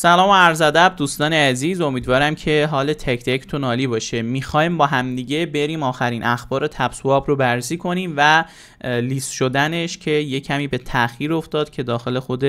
سلام و عرض دوستان عزیز امیدوارم که حال تک تکتون عالی باشه میخوایم با همدیگه بریم آخرین اخبار تپسواب رو بررسی کنیم و لیست شدنش که یه کمی به تاخیر افتاد که داخل خود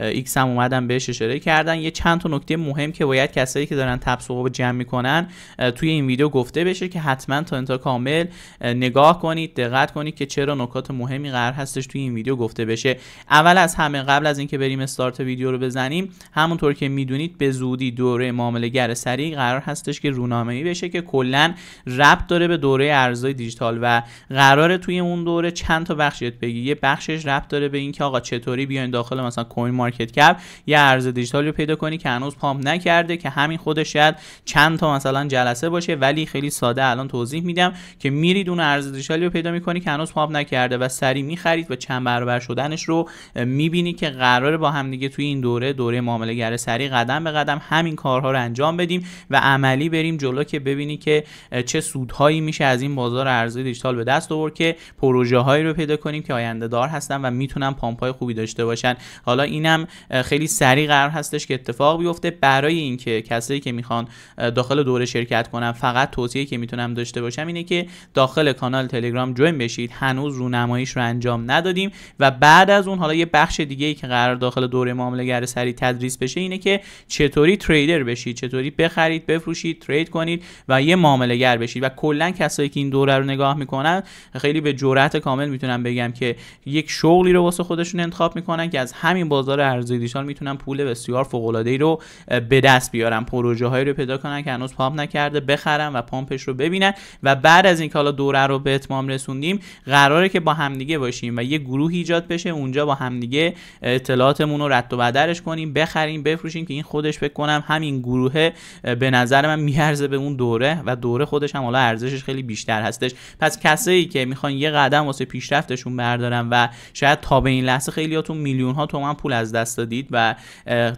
ایکس هم اومدن بهش اشاره کردن یه چند تا نکته مهم که باید کسایی که دارن تپسواب جمع میکنن توی این ویدیو گفته بشه که حتما تا انتها کامل نگاه کنید دقت کنید که چرا نکات مهمی قرار هستش توی این ویدیو گفته بشه اول از همه قبل از اینکه بریم استارت ویدیو رو بزنیم همونطور که میدونید به زودی دوره معامله گر سریع قرار هستش که رونامه بشه که کلا ربط داره به دوره ارزهای دیجیتال و قراره توی اون دوره چند تا بخشیت بگی یه بخشش ربط داره به اینکه آقا چطوری بیاین داخل مثلا کوین مارکت کپ یه ارز دیجیتال رو پیدا کنی که هنوز پامپ نکرده که همین خودش شاید چند تا مثلا جلسه باشه ولی خیلی ساده الان توضیح میدم که میرید اون ارز دیجیتالی رو پیدا میکنی که هنوز پامپ نکرده و سری میخرید و چند برابر شدنش رو میبینی که قراره با هم دیگه توی این دوره دوره معامله سریع سریع قدم به قدم همین کارها رو انجام بدیم و عملی بریم جلو که ببینی که چه سودهایی میشه از این بازار ارزی دیجیتال به دست آورد که پروژه هایی رو پیدا کنیم که آینده دار هستن و میتونن پامپای خوبی داشته باشن حالا اینم خیلی سریع قرار هستش که اتفاق بیفته برای اینکه کسایی که میخوان داخل دوره شرکت کنن فقط توصیه که میتونم داشته باشم اینه که داخل کانال تلگرام جوین بشید هنوز رونماییش رو انجام ندادیم و بعد از اون حالا یه بخش دیگه ای که قرار داخل دوره معامله گر سری تدریس بشه اینه که چطوری تریدر بشید چطوری بخرید بفروشید ترید کنید و یه معامله گر بشید و کلا کسایی که این دوره رو نگاه میکنن خیلی به جرأت کامل میتونم بگم که یک شغلی رو واسه خودشون انتخاب میکنن که از همین بازار ارزی دیجیتال میتونن پول بسیار فوق العاده ای رو به دست بیارن پروژه هایی رو پیدا کنن که هنوز پامپ نکرده بخرن و پامپش رو ببینن و بعد از اینکه حالا دوره رو به اتمام رسوندیم قراره که با همدیگه باشیم و یه گروه ایجاد بشه اونجا با همدیگه اطلاعاتمون رو رد و بدرش کنیم بخریم بفروشیم که این خودش فکر کنم همین گروه به نظر من میارزه به اون دوره و دوره خودش هم حالا ارزشش خیلی بیشتر هستش پس کسایی که میخوان یه قدم واسه پیشرفتشون بردارن و شاید تا به این لحظه خیلیاتون میلیون ها تومن پول از دست دادید و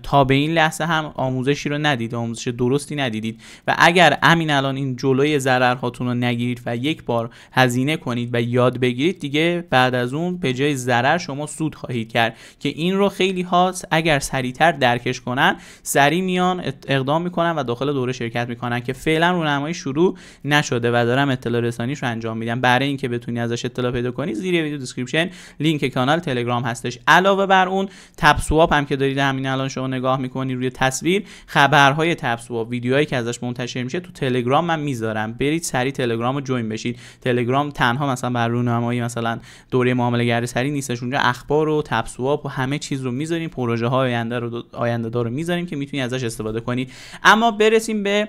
تا به این لحظه هم آموزشی رو ندید آموزش درستی ندیدید و اگر امین الان این جلوی ضرر هاتون رو نگیرید و یک بار هزینه کنید و یاد بگیرید دیگه بعد از اون به جای ضرر شما سود خواهید کرد که این رو خیلی هاست اگر سریعتر درکش میکنن سری میان اقدام میکنن و داخل دوره شرکت میکنن که فعلا رونمایی شروع نشده و دارم اطلاع رسانیش رو انجام میدم برای اینکه بتونی ازش اطلاع پیدا کنی زیر ویدیو دیسکریپشن لینک کانال تلگرام هستش علاوه بر اون تپ سواپ هم که دارید همین الان شما نگاه میکنی روی تصویر خبرهای تپ سواپ ویدیوهایی که ازش منتشر میشه تو تلگرام من میذارم برید سری تلگرام رو جوین بشید تلگرام تنها مثلا بر رونمایی مثلا دوره معامله گری سری نیستش اونجا اخبار و تپ سواپ و همه چیز رو میذاریم پروژه های آینده رو آینده دار میذاریم که میتونی ازش استفاده کنی اما برسیم به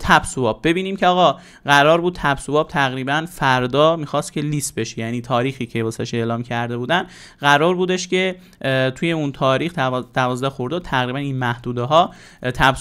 تپسواب. ببینیم که آقا قرار بود تپسواب سواب تقریبا فردا میخواست که لیست بشه یعنی تاریخی که واسش اعلام کرده بودن قرار بودش که توی اون تاریخ 12 خرداد تقریبا این محدوده ها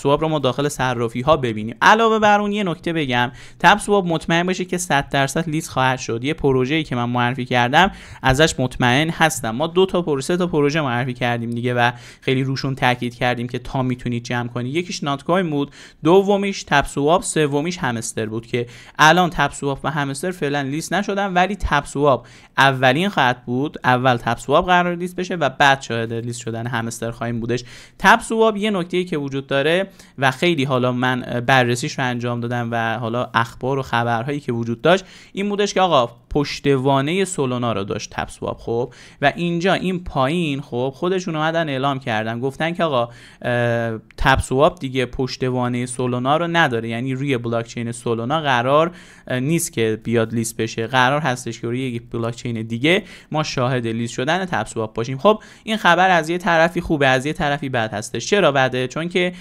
رو ما داخل صرافی ها ببینیم علاوه بر اون یه نکته بگم تپسواب مطمئن باشه که 100 درصد لیست خواهد شد یه پروژه‌ای که من معرفی کردم ازش مطمئن هستم ما دو تا پروژه تا پروژه معرفی کردیم دیگه و خیلی روشون تاکید که تا میتونید جمع کنید یکیش کوین بود دومیش تپسواب سومیش همستر بود که الان تپسواب و همستر فعلا لیست نشدن ولی تپسواب اولین خط بود اول تپسواب قرار لیست بشه و بعد شاید لیست شدن همستر خواهیم بودش تپسواب یه نکته که وجود داره و خیلی حالا من بررسیش رو انجام دادم و حالا اخبار و خبرهایی که وجود داشت این بودش که آقا پشتوانه سولونا رو داشت تپسواب خب و اینجا این پایین خب خودشون اومدن اعلام کردن گفتن که آقا تبسواب دیگه پشتوانه سولونا رو نداره یعنی روی بلاک چین سولونا قرار نیست که بیاد لیست بشه قرار هستش که روی یک بلاک چین دیگه ما شاهد لیست شدن تپسواب باشیم خب این خبر از یه طرفی خوبه از یه طرفی بد هستش چرا بده چون که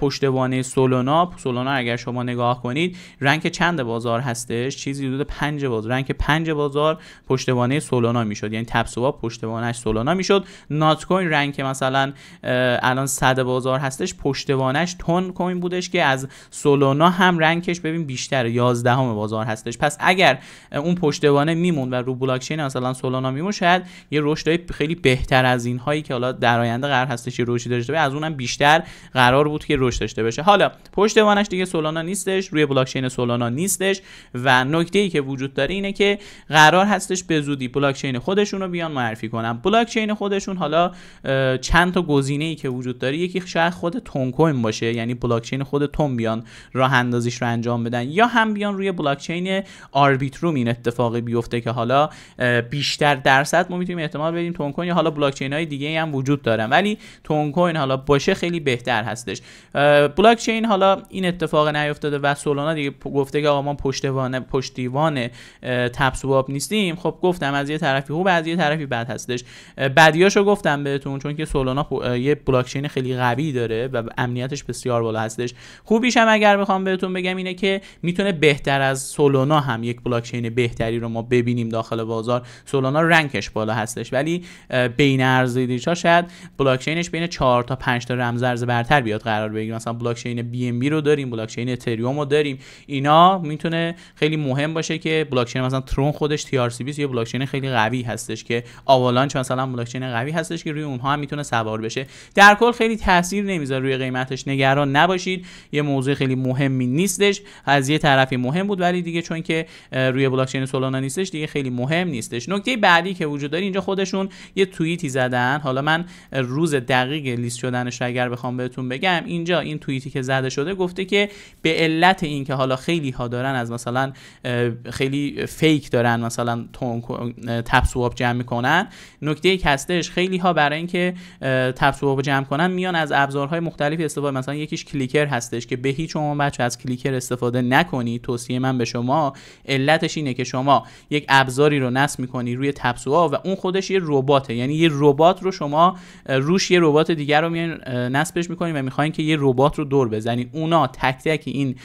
پشتوانه سولونا سولونا اگر شما نگاه کنید رنگ چند بازار هستش چیزی حدود 5 بازار رنگ رنج بازار پشتوانه سولانا میشد یعنی تپ سواب پشتوانش سولانا میشد نات کوین رنگ که مثلا الان 100 بازار هستش پشتوانش تون کوین بودش که از سولانا هم رنگش ببین بیشتر 11 بازار هستش پس اگر اون پشتوانه میمون و رو بلاک چین مثلا سولانا میمون شاید یه رشدای خیلی بهتر از این هایی که حالا در آینده قرار هستش رشد داشته باشه از اونم بیشتر قرار بود که رشد داشته باشه. حالا پشتوانش دیگه سولانا نیستش روی بلاک چین سولانا نیستش و نکته ای که وجود داره اینه که قرار هستش به زودی بلاک چین خودشون رو بیان معرفی کنن بلاک چین خودشون حالا چند تا گزینه ای که وجود داره یکی شاید خود تون کوین باشه یعنی بلاک چین خود تون بیان راه اندازیش رو انجام بدن یا هم بیان روی بلاک چین آربیتروم این اتفاقی بیفته که حالا بیشتر درصد ما میتونیم احتمال بدیم تون کوین یا حالا بلاک چین های دیگه هم وجود دارن ولی تون کوین حالا باشه خیلی بهتر هستش بلاک چین حالا این اتفاق نیفتاده و سولانا دیگه گفته که آقا ما پشتوانه پشتیبان تپ محبوب نیستیم خب گفتم از یه طرفی خوب از یه طرفی بد هستش بدیاشو گفتم بهتون چون که سولانا یه بلاکچین خیلی قوی داره و امنیتش بسیار بالا هستش خوبیش هم اگر بخوام بهتون بگم اینه که میتونه بهتر از سولانا هم یک بلاکچین بهتری رو ما ببینیم داخل بازار سولانا رنکش بالا هستش ولی بین ارزیدیشا شاید بلاکچینش بین 4 تا 5 تا رمز ارز برتر بیاد قرار بگیره مثلا بلاکچین بی ام بی رو داریم بلاکچین اتریوم رو داریم اینا میتونه خیلی مهم باشه که بلاکچین مثلا خودش TRC20 یه بلاکچین خیلی قوی هستش که آوالانچ مثلا بلاکچین قوی هستش که روی اونها هم میتونه سوار بشه در کل خیلی تاثیر نمیذاره روی قیمتش نگران نباشید یه موضوع خیلی مهمی نیستش از یه طرفی مهم بود ولی دیگه چون که روی بلاکچین سولانا نیستش دیگه خیلی مهم نیستش نکته بعدی که وجود داره اینجا خودشون یه توییتی زدن حالا من روز دقیق لیست شدنش اگر بخوام بهتون بگم اینجا این توییتی که زده شده گفته که به علت اینکه حالا خیلی ها دارن از مثلا خیلی دارن مثلا تپ سواب جمع میکنن نکته یک هستش خیلی ها برای اینکه تپ سواب جمع کنن میان از ابزارهای مختلف استفاده مثلا یکیش کلیکر هستش که به هیچ شما بچه از کلیکر استفاده نکنی توصیه من به شما علتش اینه که شما یک ابزاری رو نصب میکنی روی تپ و اون خودش یه رباته یعنی یه ربات رو شما روش یه ربات دیگر رو میان نصبش میکنی و میخواین که یه ربات رو دور بزنید اونا تک تک این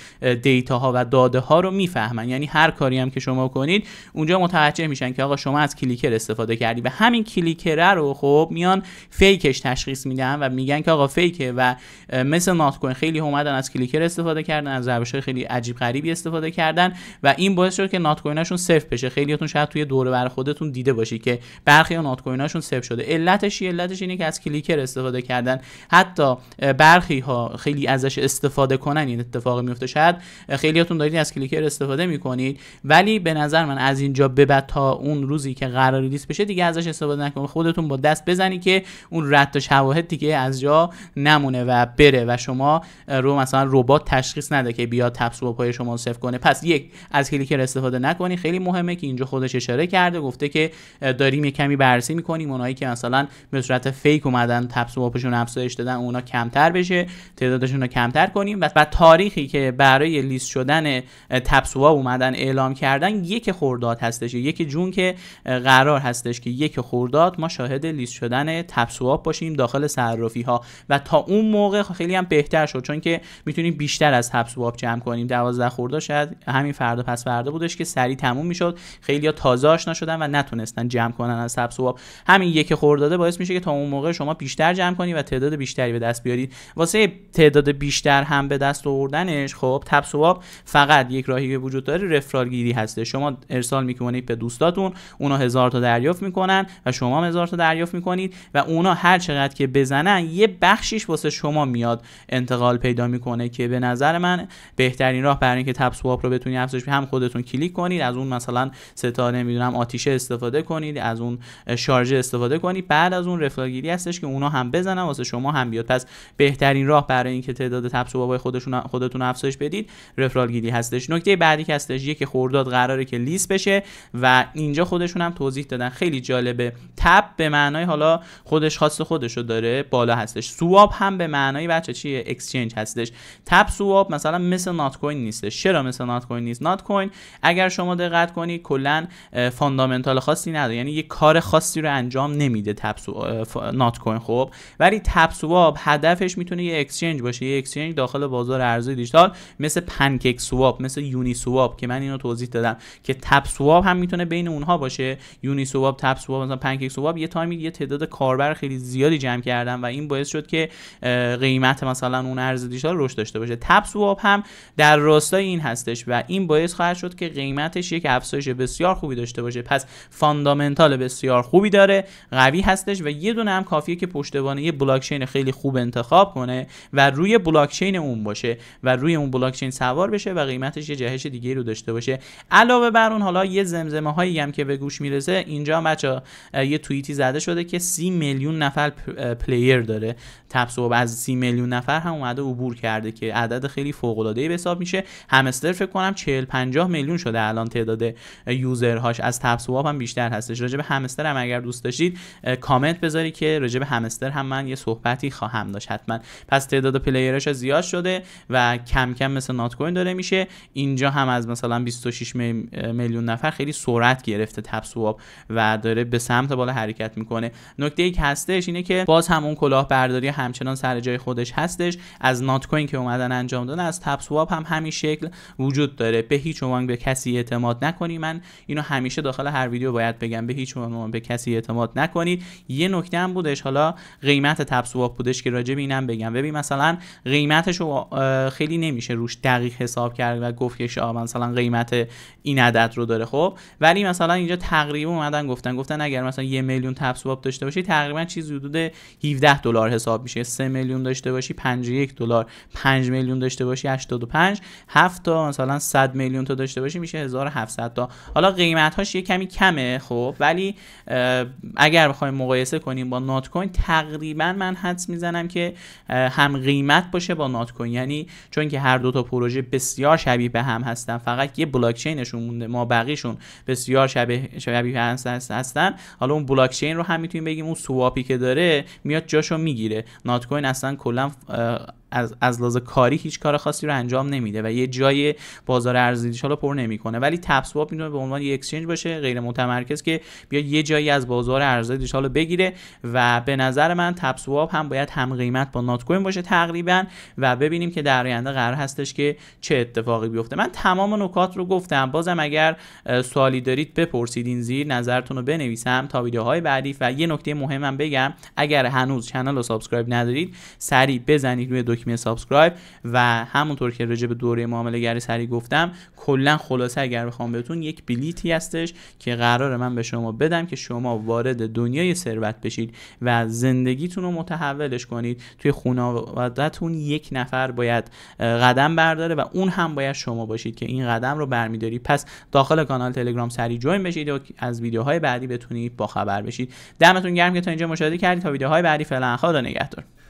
دیتا ها و داده ها رو میفهمن یعنی هر کاری هم که شما کنید اونجا متوجه میشن که آقا شما از کلیکر استفاده کردی و همین کلیکره رو خب میان فیکش تشخیص میدن و میگن که آقا فیکه و مثل نات کوین خیلی اومدن از کلیکر استفاده کردن از روش خیلی عجیب غریبی استفاده کردن و این باعث شد که نات کویناشون صفر بشه خیلیاتون شاید توی دوره بر خودتون دیده باشی که برخی نات کویناشون صفر شده علتش علتش اینه که از کلیکر استفاده کردن حتی برخی ها خیلی ازش استفاده کنن این یعنی اتفاق میفته شاید خیلیاتون دارید از کلیکر استفاده میکنید ولی به نظر من از اینجا به تا اون روزی که قراری لیست بشه دیگه ازش استفاده نکنید خودتون با دست بزنی که اون رد شواهد دیگه از جا نمونه و بره و شما رو مثلا ربات تشخیص نده که بیاد تپس با پای شما صف کنه پس یک از کلیکر استفاده نکنی خیلی مهمه که اینجا خودش اشاره کرده گفته که داریم یه کمی بررسی میکنیم اونایی که مثلا به صورت فیک اومدن تپس با افزایش دادن اونا کمتر بشه تعدادشون رو کمتر کنیم و, تاریخی که برای لیست شدن تپسوا اومدن اعلام کردن یک خورداد هستش یکی جون که قرار هستش که یک خورداد ما شاهد لیست شدن تپسواب باشیم داخل صرافی ها و تا اون موقع خیلی هم بهتر شد چون که میتونیم بیشتر از تپسواب جمع کنیم 12 خورداد شد همین فردا پس فردا بودش که سریع تموم میشد خیلی ها تازه آشنا شدن و نتونستن جمع کنن از تپسواب همین یک خورداده باعث میشه که تا اون موقع شما بیشتر جمع کنی و تعداد بیشتری به دست بیارید واسه تعداد بیشتر هم به دست آوردنش خب تپسواب فقط یک راهی که وجود داره رفرال گیری هست شما ارسال میکنید به دوستاتون اونا هزار تا دریافت میکنن و شما هم هزار تا دریافت میکنید و اونا هر چقدر که بزنن یه بخشیش واسه شما میاد انتقال پیدا میکنه که به نظر من بهترین راه برای اینکه تپ سواپ رو بتونید افزایش هم خودتون کلیک کنید از اون مثلا ستاره نمیدونم آتیشه استفاده کنید از اون شارژ استفاده کنید بعد از اون رفلاگیری هستش که اونا هم بزنن واسه شما هم بیاد پس بهترین راه برای اینکه تعداد تپ سواپ خودشون خودتون افزایش بدید رفرال گیری هستش نکته بعدی که هستش یک خرداد قراره که لیست بشه و اینجا خودشون هم توضیح دادن خیلی جالبه تب به معنای حالا خودش خاص خودش رو داره بالا هستش سواب هم به معنای بچه چیه اکسچنج هستش تب سواب مثلا مثل نات کوین نیستش چرا مثل نات کوین نیست نات کوین اگر شما دقت کنی کلا فاندامنتال خاصی نداره یعنی یه کار خاصی رو انجام نمیده تب نات کوین خب ولی تب سواب هدفش میتونه یه اکسچنج باشه یه اکسچنج داخل بازار ارزی دیجیتال مثل پنکیک سواب مثل یونی سواب که من اینو توضیح دادم که تپ سواب هم میتونه بین اونها باشه یونی سواب تپ سواب مثلا پنکیک سواب یه تایمی یه تعداد کاربر خیلی زیادی جمع کردن و این باعث شد که قیمت مثلا اون ارز دیجیتال رشد داشته باشه تپ سواب هم در راستای این هستش و این باعث خواهد شد که قیمتش یک افزایش بسیار خوبی داشته باشه پس فاندامنتال بسیار خوبی داره قوی هستش و یه دونه هم کافیه که پشتوانه یه بلاکچین خیلی خوب انتخاب کنه و روی بلاکچین اون باشه و روی اون بلاکچین سوار بشه و قیمتش یه جهش دیگه رو داشته باشه علاوه بر اون حالا یه زمزمه هایی هم که به گوش میرسه اینجا بچا یه توییتی زده شده که سی میلیون نفر پلیر داره تپسوب از سی میلیون نفر هم اومده عبور کرده که عدد خیلی فوق العاده ای به حساب میشه همستر فکر کنم 40 50 میلیون شده الان تعداد یوزرهاش از تپسوب هم بیشتر هستش راجع به همستر هم اگر دوست داشتید کامنت بذاری که راجع به همستر هم من یه صحبتی خواهم داشت حتما پس تعداد پلیرش زیاد شده و کم کم مثل نات کوین داره میشه اینجا هم از مثلا 26 میلیون میلیون نفر خیلی سرعت گرفته تپ سواب و داره به سمت بالا حرکت میکنه نکته یک هستش اینه که باز هم اون برداری همچنان سر جای خودش هستش از نات کوین که اومدن انجام دادن از تپ سواب هم همین شکل وجود داره به هیچ عنوان به کسی اعتماد نکنید من اینو همیشه داخل هر ویدیو باید بگم به هیچ عنوان به کسی اعتماد نکنید یه نکته هم بودش حالا قیمت تپ سواب بودش که راجع اینم بگم ببین مثلا قیمتش رو خیلی نمیشه روش دقیق حساب کرد و گفت که مثلا قیمت این عدد رو رو داره خب ولی مثلا اینجا تقریبا اومدن گفتن گفتن اگر مثلا یه میلیون تپ سواب داشته باشی تقریبا چیز حدود 17 دلار حساب میشه 3 میلیون داشته باشی 51 دلار 5 میلیون داشته باشی 85 7 تا مثلا 100 میلیون تا داشته باشی میشه 1700 تا حالا قیمت هاش یه کمی کمه خب ولی اگر بخوایم مقایسه کنیم با نات کوین تقریبا من حدس میزنم که هم قیمت باشه با نات کوین یعنی چون که هر دو تا پروژه بسیار شبیه به هم هستن فقط یه بلاک چینشون مونده ما بقیشون بسیار شبیه شبیه هستن حالا اون بلاک چین رو هم میتونیم بگیم اون سواپی که داره میاد جاشو میگیره نات کوین اصلا کلا از از لحاظ کاری هیچ کار خاصی رو انجام نمیده و یه جای بازار ارزش حالا پر نمیکنه ولی تپ می میتونه به عنوان یه اکسچنج باشه غیر متمرکز که بیا یه جایی از بازار ارزش دیجیتال بگیره و به نظر من تپ هم باید هم قیمت با نات کوین باشه تقریبا و ببینیم که در آینده قرار هستش که چه اتفاقی بیفته من تمام نکات رو گفتم بازم اگر سوالی دارید بپرسید این زیر نظرتون رو بنویسم تا ویدیوهای بعدی و یه نکته مهمم بگم اگر هنوز کانال رو سابسکرایب ندارید سریع بزنید روی دو می سابسکرایب و همونطور که رجب به دوره معامله گری سری گفتم کلا خلاصه اگر بخوام بهتون یک بلیتی هستش که قرار من به شما بدم که شما وارد دنیای ثروت بشید و زندگیتون رو متحولش کنید توی خانوادهتون یک نفر باید قدم برداره و اون هم باید شما باشید که این قدم رو برمیداری پس داخل کانال تلگرام سری جوین بشید و از ویدیوهای بعدی بتونید خبر بشید دمتون گرم که تا اینجا مشاهده کردید تا ویدیوهای بعدی فعلا خدا نگهدار